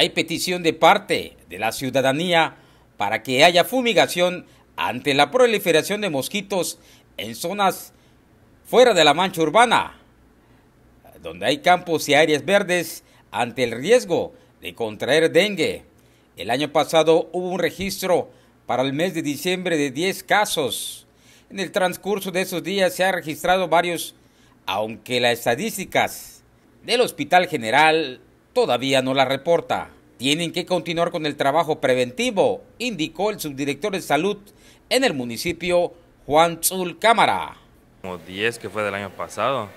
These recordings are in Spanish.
hay petición de parte de la ciudadanía para que haya fumigación ante la proliferación de mosquitos en zonas fuera de la mancha urbana, donde hay campos y áreas verdes ante el riesgo de contraer dengue. El año pasado hubo un registro para el mes de diciembre de 10 casos. En el transcurso de esos días se han registrado varios, aunque las estadísticas del Hospital General todavía no la reporta. Tienen que continuar con el trabajo preventivo, indicó el subdirector de salud en el municipio, Juan Tzul Cámara. Como 10 que fue del año pasado.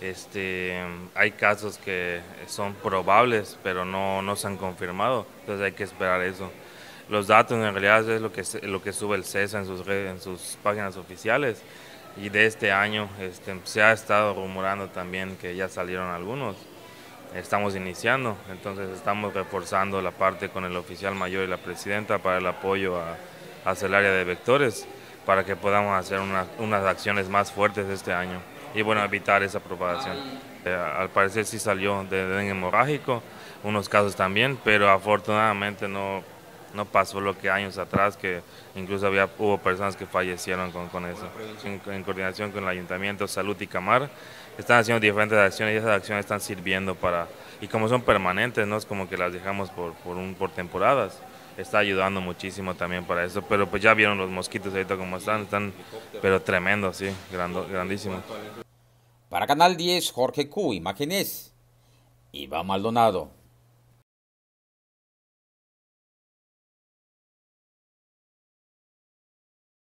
Este, hay casos que son probables, pero no, no se han confirmado, entonces hay que esperar eso. Los datos en realidad es lo que, lo que sube el CESA en sus, redes, en sus páginas oficiales y de este año este, se ha estado rumorando también que ya salieron algunos estamos iniciando, entonces estamos reforzando la parte con el oficial mayor y la presidenta para el apoyo a, hacia el área de vectores, para que podamos hacer unas acciones más fuertes este año y bueno, evitar esa propagación. Eh, al parecer sí salió de, dengue hemorrágico, unos casos también, pero afortunadamente no no pasó lo que años atrás, que incluso había, hubo personas que fallecieron con, eso. En, coordinación con el Ayuntamiento, Salud y Camar, están haciendo diferentes acciones y esas acciones están sirviendo para, y como son permanentes, no es como que las dejamos por, un, temporadas, está ayudando muchísimo también para eso, pero pues ya vieron los mosquitos ahorita como están, están pero tremendo, sí, grandísimo. Para Canal 10, Jorge Q, Imágenes, Iván Maldonado.